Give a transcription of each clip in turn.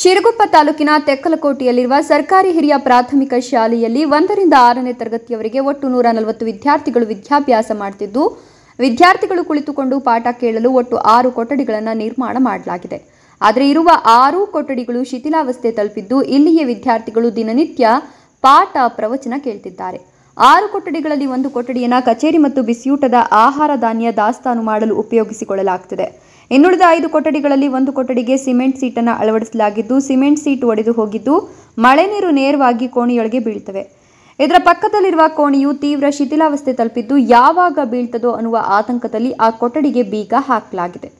ಶಿರಗುಪ್ಪ ತಾಲೂಕಿನ ತೆಕ್ಕಲಕೋಟೆಯಲ್ಲಿರುವ ಸರ್ಕಾರಿ ಹಿರಿಯ ಪ್ರಾಥಮಿಕ ಶಾಲೆಯಲ್ಲಿ ಒಂದರಿಂದ ಆರನೇ ತರಗತಿಯವರೆಗೆ ಒಟ್ಟು ನೂರ ನಲವತ್ತು ವಿದ್ಯಾರ್ಥಿಗಳು ವಿದ್ಯಾಭ್ಯಾಸ ಮಾಡುತ್ತಿದ್ದು ವಿದ್ಯಾರ್ಥಿಗಳು ಕುಳಿತುಕೊಂಡು ಪಾಠ ಕೇಳಲು ಒಟ್ಟು ಆರು ಕೊಠಡಿಗಳನ್ನು ನಿರ್ಮಾಣ ಮಾಡಲಾಗಿದೆ ಆದರೆ ಇರುವ ಆರು ಕೊಠಡಿಗಳು ಶಿಥಿಲಾವಸ್ಥೆ ತಲುಪಿದ್ದು ಇಲ್ಲಿಯೇ ವಿದ್ಯಾರ್ಥಿಗಳು ದಿನನಿತ್ಯ ಪಾಠ ಪ್ರವಚನ ಕೇಳ್ತಿದ್ದಾರೆ ಆರು ಕೊಠಡಿಗಳಲ್ಲಿ ಒಂದು ಕೊಠಡಿಯನ್ನು ಕಚೇರಿ ಮತ್ತು ಬಿಸಿಯೂಟದ ಆಹಾರ ಧಾನ್ಯ ದಾಸ್ತಾನು ಮಾಡಲು ಉಪಯೋಗಿಸಿಕೊಳ್ಳಲಾಗುತ್ತದೆ ಇನ್ನುಳಿದ ಐದು ಕೊಠಡಿಗಳಲ್ಲಿ ಒಂದು ಕೊಠಡಿಗೆ ಸಿಮೆಂಟ್ ಸೀಟನ್ನು ಅಳವಡಿಸಲಾಗಿದ್ದು ಸಿಮೆಂಟ್ ಸೀಟ್ ಒಡೆದು ಹೋಗಿದ್ದು ಮಳೆ ನೀರು ನೇರವಾಗಿ ಕೋಣೆಯೊಳಗೆ ಬೀಳ್ತವೆ ಇದರ ಪಕ್ಕದಲ್ಲಿರುವ ಕೋಣೆಯು ತೀವ್ರ ಶಿಥಿಲಾವಸ್ಥೆ ತಲುಪಿದ್ದು ಯಾವಾಗ ಬೀಳ್ತದೋ ಅನ್ನುವ ಆತಂಕದಲ್ಲಿ ಆ ಕೊಠಡಿಗೆ ಬೀಗ ಹಾಕಲಾಗಿದೆ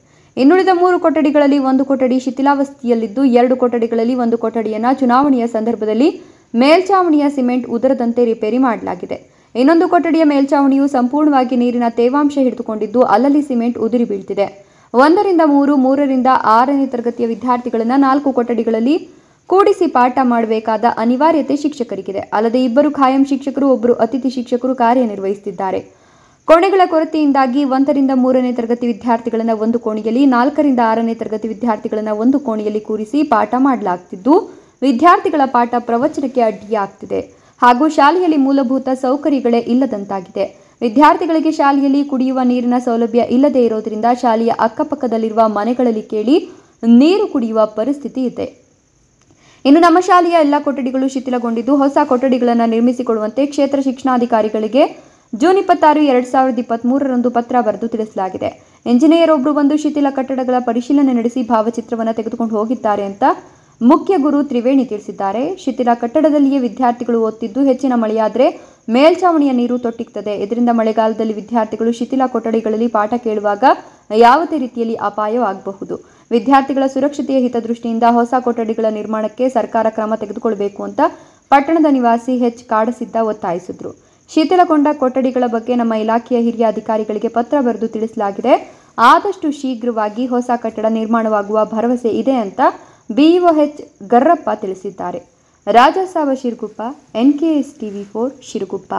ಇನ್ನುಳಿದ ಮೂರು ಕೊಠಡಿಗಳಲ್ಲಿ ಒಂದು ಕೊಠಡಿ ಶಿಥಿಲಾವಸ್ಥೆಯಲ್ಲಿದ್ದು ಎರಡು ಕೊಠಡಿಗಳಲ್ಲಿ ಒಂದು ಕೊಠಡಿಯನ್ನು ಚುನಾವಣೆಯ ಸಂದರ್ಭದಲ್ಲಿ ಮೇಲ್ಚಾವಣಿಯ ಸಿಮೆಂಟ್ ಉದರದಂತೆ ರಿಪೇರಿ ಮಾಡಲಾಗಿದೆ ಇನ್ನೊಂದು ಕೊಠಡಿಯ ಮೇಲ್ಚಾವಣಿಯು ಸಂಪೂರ್ಣವಾಗಿ ನೀರಿನ ತೇವಾಂಶ ಹಿಡಿದುಕೊಂಡಿದ್ದು ಅಲ್ಲಲ್ಲಿ ಸಿಮೆಂಟ್ ಉದುರಿ ಬೀಳ್ತಿದೆ ಒಂದರಿಂದ ಮೂರು ಮೂರರಿಂದ ಆರನೇ ತರಗತಿಯ ವಿದ್ಯಾರ್ಥಿಗಳನ್ನು ನಾಲ್ಕು ಕೊಠಡಿಗಳಲ್ಲಿ ಕೂಡಿಸಿ ಪಾಠ ಮಾಡಬೇಕಾದ ಅನಿವಾರ್ಯತೆ ಶಿಕ್ಷಕರಿಗಿದೆ ಅಲ್ಲದೆ ಇಬ್ಬರು ಖಾಯಂ ಶಿಕ್ಷಕರು ಒಬ್ಬರು ಅತಿಥಿ ಶಿಕ್ಷಕರು ಕಾರ್ಯನಿರ್ವಹಿಸುತ್ತಿದ್ದಾರೆ ಕೋಣೆಗಳ ಕೊರತೆಯಿಂದಾಗಿ ಒಂದರಿಂದ ಮೂರನೇ ತರಗತಿ ವಿದ್ಯಾರ್ಥಿಗಳನ್ನು ಒಂದು ಕೋಣೆಯಲ್ಲಿ ನಾಲ್ಕರಿಂದ ಆರನೇ ತರಗತಿ ವಿದ್ಯಾರ್ಥಿಗಳನ್ನು ಒಂದು ಕೋಣೆಯಲ್ಲಿ ಕೂರಿಸಿ ಪಾಠ ಮಾಡಲಾಗ್ತಿದ್ದು ವಿದ್ಯಾರ್ಥಿಗಳ ಪಾಠ ಪ್ರವಚನಕ್ಕೆ ಅಡ್ಡಿಯಾಗ್ತಿದೆ ಹಾಗೂ ಶಾಲೆಯಲ್ಲಿ ಮೂಲಭೂತ ಸೌಕರ್ಯಗಳೇ ಇಲ್ಲದಂತಾಗಿದೆ ವಿದ್ಯಾರ್ಥಿಗಳಿಗೆ ಶಾಲೆಯಲ್ಲಿ ಕುಡಿಯುವ ನೀರಿನ ಸೌಲಭ್ಯ ಇಲ್ಲದೇ ಇರೋದರಿಂದ ಶಾಲೆಯ ಅಕ್ಕಪಕ್ಕದಲ್ಲಿರುವ ಮನೆಗಳಲ್ಲಿ ಕೇಳಿ ನೀರು ಕುಡಿಯುವ ಪರಿಸ್ಥಿತಿ ಇದೆ ಇನ್ನು ನಮ್ಮ ಶಾಲೆಯ ಎಲ್ಲ ಕೊಠಡಿಗಳು ಶಿಥಿಲಗೊಂಡಿದ್ದು ಹೊಸ ಕೊಠಡಿಗಳನ್ನು ನಿರ್ಮಿಸಿಕೊಳ್ಳುವಂತೆ ಕ್ಷೇತ್ರ ಶಿಕ್ಷಣಾಧಿಕಾರಿಗಳಿಗೆ ಜೂನ್ ಇಪ್ಪತ್ತಾರು ಎರಡು ಸಾವಿರದ ಮೂರರಂದು ಪತ್ರ ಬರೆದು ತಿಳಿಸಲಾಗಿದೆ ಇಂಜಿನಿಯರ್ ಒಬ್ಬರು ಬಂದು ಶಿಥಿಲ ಕಟ್ಟಡಗಳ ಪರಿಶೀಲನೆ ನಡೆಸಿ ಭಾವಚಿತ್ರವನ್ನು ತೆಗೆದುಕೊಂಡು ಹೋಗಿದ್ದಾರೆ ಅಂತ ಮುಖ್ಯ ಗುರು ತ್ರಿವೇಣಿ ತಿಳಿಸಿದ್ದಾರೆ ಶಿಥಿಲ ಕಟ್ಟಡದಲ್ಲಿಯೇ ವಿದ್ಯಾರ್ಥಿಗಳು ಓದ್ತಿದ್ದು ಹೆಚ್ಚಿನ ಮಳೆಯಾದರೆ ಮೇಲ್ಛಾವಣಿಯ ನೀರು ತೊಟ್ಟಿಕ್ತದೆ ಇದರಿಂದ ಮಳೆಗಾಲದಲ್ಲಿ ವಿದ್ಯಾರ್ಥಿಗಳು ಶಿಥಿಲ ಕೊಠಡಿಗಳಲ್ಲಿ ಪಾಠ ಕೇಳುವಾಗ ಯಾವುದೇ ರೀತಿಯಲ್ಲಿ ಅಪಾಯವಾಗಬಹುದು ವಿದ್ಯಾರ್ಥಿಗಳ ಸುರಕ್ಷತೆಯ ಹಿತದೃಷ್ಟಿಯಿಂದ ಹೊಸ ಕೊಠಡಿಗಳ ನಿರ್ಮಾಣಕ್ಕೆ ಸರ್ಕಾರ ಕ್ರಮ ತೆಗೆದುಕೊಳ್ಳಬೇಕು ಅಂತ ಪಟ್ಟಣದ ನಿವಾಸಿ ಹೆಚ್ ಕಾಡಸಿದ್ದ ಒತ್ತಾಯಿಸಿದ್ರು ಶಿಥಿಲಗೊಂಡ ಕೊಠಡಿಗಳ ಬಗ್ಗೆ ನಮ್ಮ ಇಲಾಖೆಯ ಹಿರಿಯ ಅಧಿಕಾರಿಗಳಿಗೆ ಪತ್ರ ಬರೆದು ತಿಳಿಸಲಾಗಿದೆ ಆದಷ್ಟು ಶೀಘ್ರವಾಗಿ ಹೊಸ ಕಟ್ಟಡ ನಿರ್ಮಾಣವಾಗುವ ಭರವಸೆ ಇದೆ ಅಂತ ಬಿಇಒ ಎಚ್ ಗರ್ರಪ್ಪ ತಿಳಿಸಿದ್ದಾರೆ ರಾಜಾ ಸಾವ Siruguppa N K S T V four ಶಿರುಗುಪ್ಪ